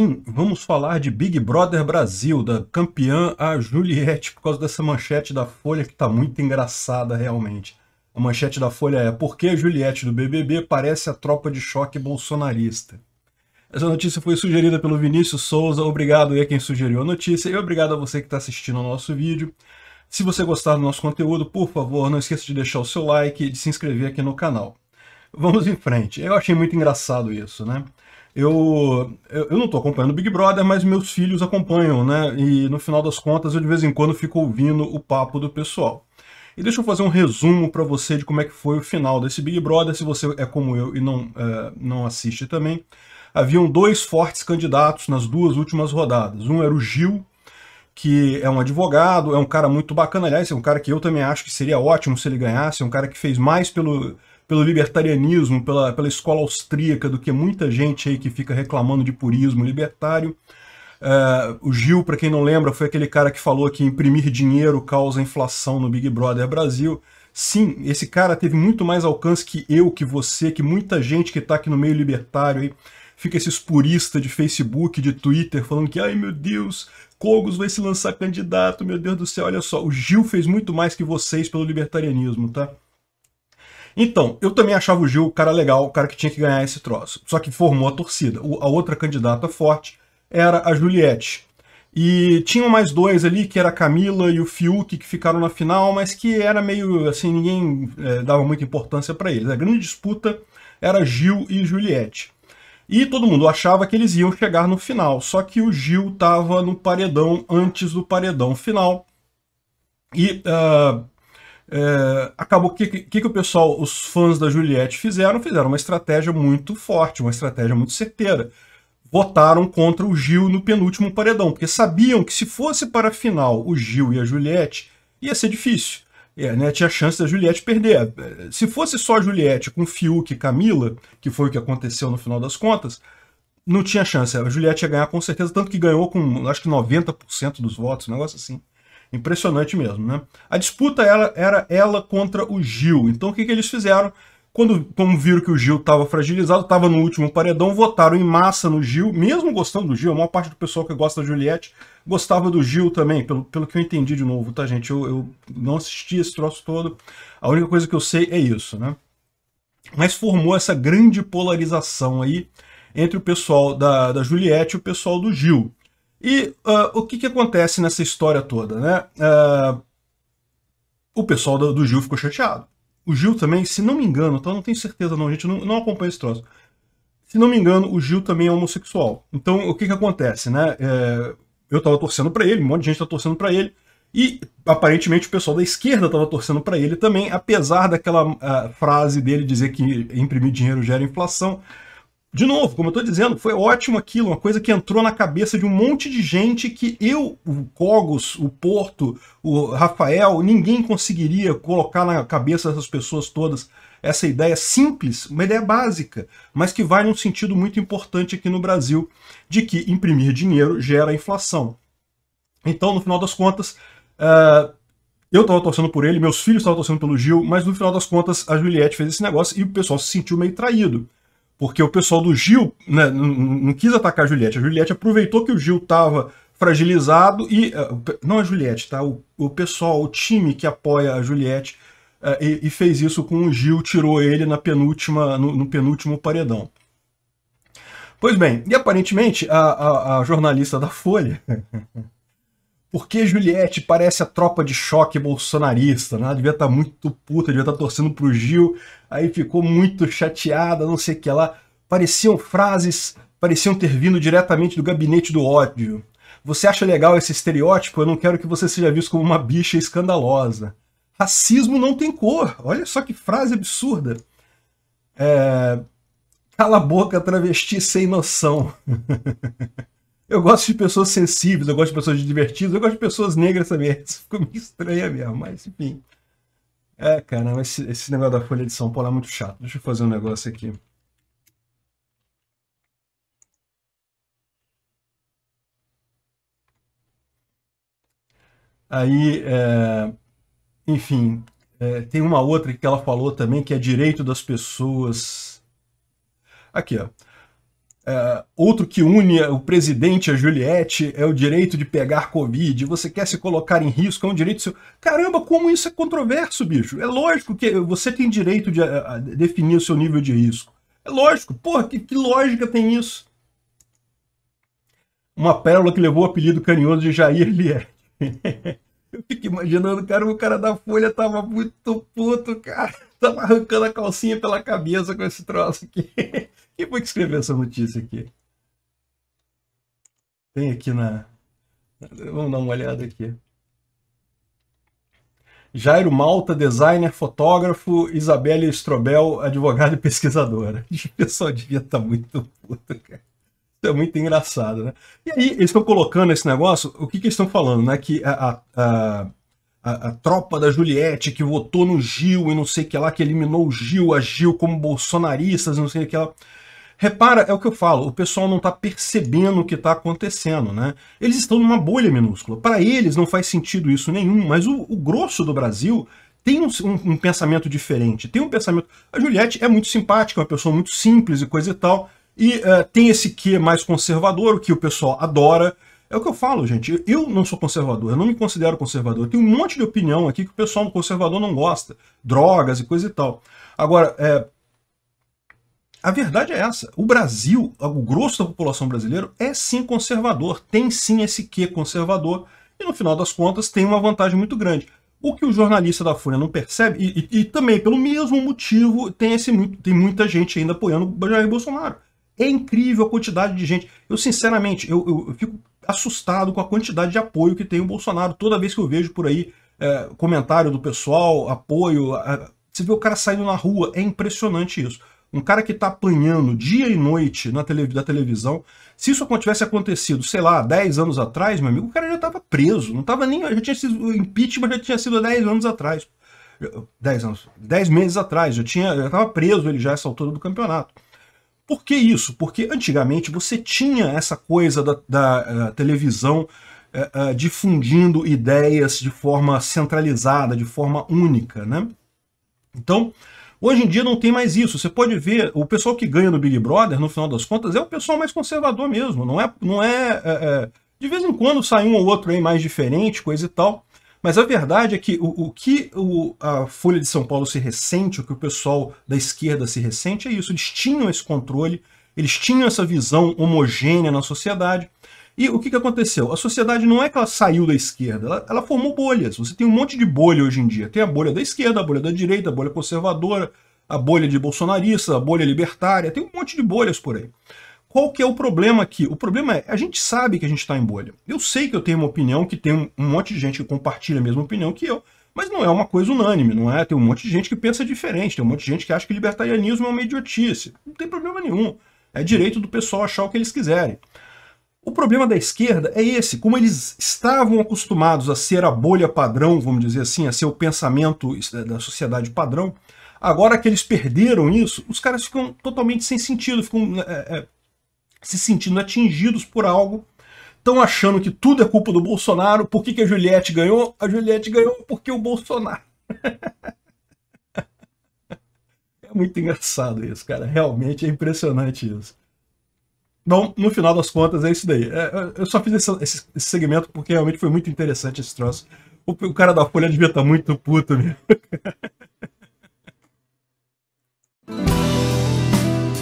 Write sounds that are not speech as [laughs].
Hum, vamos falar de Big Brother Brasil, da campeã a Juliette, por causa dessa manchete da Folha que tá muito engraçada realmente. A manchete da Folha é Por que a Juliette do BBB parece a tropa de choque bolsonarista? Essa notícia foi sugerida pelo Vinícius Souza, obrigado aí a quem sugeriu a notícia e obrigado a você que está assistindo ao nosso vídeo. Se você gostar do nosso conteúdo, por favor, não esqueça de deixar o seu like e de se inscrever aqui no canal. Vamos em frente. Eu achei muito engraçado isso, né? Eu, eu, não estou acompanhando o Big Brother, mas meus filhos acompanham, né? E no final das contas, eu de vez em quando fico ouvindo o papo do pessoal. E deixa eu fazer um resumo para você de como é que foi o final desse Big Brother, se você é como eu e não, é, não assiste também. Haviam dois fortes candidatos nas duas últimas rodadas. Um era o Gil, que é um advogado, é um cara muito bacana, aliás, é um cara que eu também acho que seria ótimo se ele ganhasse, é um cara que fez mais pelo, pelo libertarianismo, pela, pela escola austríaca, do que muita gente aí que fica reclamando de purismo libertário. Uh, o Gil, para quem não lembra, foi aquele cara que falou que imprimir dinheiro causa inflação no Big Brother Brasil. Sim, esse cara teve muito mais alcance que eu, que você, que muita gente que está aqui no meio libertário aí. Fica esses puristas de Facebook, de Twitter, falando que, ai meu Deus, Cogos vai se lançar candidato, meu Deus do céu, olha só, o Gil fez muito mais que vocês pelo libertarianismo, tá? Então, eu também achava o Gil o cara legal, o cara que tinha que ganhar esse troço. Só que formou a torcida. O, a outra candidata forte era a Juliette. E tinham mais dois ali, que era a Camila e o Fiuk, que ficaram na final, mas que era meio assim, ninguém é, dava muita importância para eles. A grande disputa era Gil e Juliette. E todo mundo achava que eles iam chegar no final, só que o Gil estava no paredão antes do paredão final. E uh, é, acabou que, que, que o pessoal, os fãs da Juliette fizeram? Fizeram uma estratégia muito forte, uma estratégia muito certeira. Votaram contra o Gil no penúltimo paredão, porque sabiam que se fosse para a final o Gil e a Juliette, ia ser difícil. É, né, tinha chance da Juliette perder. É, se fosse só a Juliette com Fiuk e Camila, que foi o que aconteceu no final das contas, não tinha chance. A Juliette ia ganhar com certeza, tanto que ganhou com acho que 90% dos votos, um negócio assim. Impressionante mesmo, né? A disputa era ela contra o Gil. Então o que, que eles fizeram? Quando como viram que o Gil estava fragilizado, estava no último paredão, votaram em massa no Gil, mesmo gostando do Gil, a maior parte do pessoal que gosta da Juliette gostava do Gil também, pelo, pelo que eu entendi de novo, tá, gente? Eu, eu não assisti esse troço todo, a única coisa que eu sei é isso, né? Mas formou essa grande polarização aí entre o pessoal da, da Juliette e o pessoal do Gil. E uh, o que, que acontece nessa história toda, né? Uh, o pessoal do, do, Gil ficou chateado. O Gil também, se não me engano, então não tenho certeza não, a gente não, não acompanha esse troço. Se não me engano, o Gil também é homossexual. Então, o que que acontece, né? É, eu tava torcendo para ele, um monte de gente tá torcendo para ele, e aparentemente o pessoal da esquerda tava torcendo para ele também, apesar daquela uh, frase dele dizer que imprimir dinheiro gera inflação de novo, como eu estou dizendo, foi ótimo aquilo, uma coisa que entrou na cabeça de um monte de gente que eu, o Cogos, o Porto, o Rafael, ninguém conseguiria colocar na cabeça dessas pessoas todas essa ideia simples, uma ideia básica, mas que vai num sentido muito importante aqui no Brasil, de que imprimir dinheiro gera inflação. Então, no final das contas, uh, eu estava torcendo por ele, meus filhos estavam torcendo pelo Gil, mas no final das contas a Juliette fez esse negócio e o pessoal se sentiu meio traído. Porque o pessoal do Gil né, não, não, quis atacar a Juliette. A Juliette aproveitou que o Gil estava fragilizado e. Eh, não a Juliette, tá? O, o pessoal, o time que apoia a Juliette uh, e, e, fez isso com o Gil, tirou ele na penúltima, no, no penúltimo paredão. Pois bem, e aparentemente a, a, a jornalista da Folha [laughs] Por que Juliette parece a tropa de choque bolsonarista? Né? Ela devia estar tá muito puta, devia estar tá torcendo pro Gil, aí ficou muito chateada, não sei o que lá. Pareciam frases, pareciam ter vindo diretamente do gabinete do ódio. Você acha legal esse estereótipo? Eu não quero que você seja visto como uma bicha escandalosa. Racismo não tem cor. Olha só que frase absurda. É... Cala a boca, travesti sem noção. [laughs] Eu gosto de pessoas sensíveis, eu gosto de pessoas divertidas, eu gosto de pessoas negras também. [laughs] Isso ficou meio estranha mesmo, mas enfim. É, cara, esse, esse negócio da folha de São Paulo é muito chato. Deixa eu fazer um negócio aqui. Aí, é, enfim, é, tem uma outra que ela falou também que é direito das pessoas. Aqui, ó. É, outro que une é o presidente a Juliette é o direito de pegar Covid. Você quer se colocar em risco, é um direito seu. Caramba, como isso é controverso, bicho. É lógico que você tem direito de a, a definir o seu nível de risco. É lógico. Porra, que, que lógica tem isso? Uma pérola que levou o apelido carinhoso de Jair Lier. [laughs] Eu fico imaginando, cara, o cara da Folha tava muito puto, cara. Tava arrancando a calcinha pela cabeça com esse troço aqui. [laughs] Quem foi que escreveu essa notícia aqui? Tem aqui na. Vamos dar uma olhada aqui. Jairo Malta, designer, fotógrafo, Isabelle Strobel, advogada e pesquisadora. [laughs] O pessoal devia estar tá muito puto, cara. Isso é muito engraçado, né? E aí, eles estão colocando esse negócio, o que, que eles estão falando, né? Que a, a, a, a, tropa da Juliette que votou no Gil e não sei o que lá, que eliminou o Gil, agiu como bolsonaristas, não sei o que lá. Repara, é o que eu falo, o pessoal não está percebendo o que está acontecendo, né? Eles estão numa bolha minúscula. Para eles não faz sentido isso nenhum, mas o, o grosso do Brasil tem um, um, um, pensamento diferente, tem um pensamento... A Juliette é muito simpática, é uma pessoa muito simples e coisa e tal, e uh, tem esse que mais conservador, o que o pessoal adora, é o que eu falo, gente. Eu não sou conservador, eu não me considero conservador. Tem um monte de opinião aqui que o pessoal conservador não gosta. Drogas e coisa e tal. Agora, é, a verdade é essa. O Brasil, o grosso da população brasileira, é sim conservador, tem sim esse quê conservador, e no final das contas tem uma vantagem muito grande. O que o jornalista da Folha não percebe, e, e, e também pelo mesmo motivo, tem, esse, tem muita gente ainda apoiando o Jair Bolsonaro. É incrível a quantidade de gente. Eu, sinceramente, eu, eu, eu, fico assustado com a quantidade de apoio que tem o Bolsonaro. Toda vez que eu vejo por aí é, comentário do pessoal, apoio, a, você vê o cara saindo na rua, é impressionante isso um cara que está apanhando dia e noite na tele, da televisão, se isso tivesse acontecido, sei lá, 10 anos atrás, meu amigo, o cara já estava preso, não estava nem, já tinha sido, o impeachment já tinha sido 10 anos atrás, 10 anos, 10 meses atrás, já tinha, já estava preso ele já essa altura do campeonato. Por que isso? Porque antigamente você tinha essa coisa da, da eh, televisão é, é, difundindo ideias de forma centralizada, de forma única, né? Então, Hoje em dia não tem mais isso. Você pode ver, o pessoal que ganha no Big Brother, no final das contas, é o pessoal mais conservador mesmo. Não é. Não é, é, é de vez em quando sai um ou outro aí mais diferente, coisa e tal. Mas a verdade é que o, o que o, a Folha de São Paulo se ressente, o que o pessoal da esquerda se ressente, é isso. Eles tinham esse controle, eles tinham essa visão homogênea na sociedade. E o que, que aconteceu? A sociedade não é que ela saiu da esquerda, ela, ela, formou bolhas. Você tem um monte de bolha hoje em dia. Tem a bolha da esquerda, a bolha da direita, a bolha conservadora, a bolha de bolsonarista, a bolha libertária, tem um monte de bolhas por aí. Qual que é o problema aqui? O problema é, a gente sabe que a gente está em bolha. Eu sei que eu tenho uma opinião, que tem um, um monte de gente que compartilha a mesma opinião que eu, mas não é uma coisa unânime, não é? Tem um monte de gente que pensa diferente, tem um monte de gente que acha que libertarianismo é uma idiotice. Não tem problema nenhum. É direito do pessoal achar o que eles quiserem. O problema da esquerda é esse, como eles estavam acostumados a ser a bolha padrão, vamos dizer assim, a ser o pensamento da sociedade padrão, agora que eles perderam isso, os caras ficam totalmente sem sentido, ficam né, é, é, se sentindo atingidos por algo, estão achando que tudo é culpa do Bolsonaro, por que, que a Juliette ganhou? A Juliette ganhou porque o Bolsonaro. [laughs] é muito engraçado isso, cara, realmente é impressionante isso. Então, no final das contas, é isso daí. É, é eu só fiz esse, esse, esse, segmento porque realmente foi muito interessante esse troço. O, o cara da Folha devia estar tá muito puto mesmo. [laughs]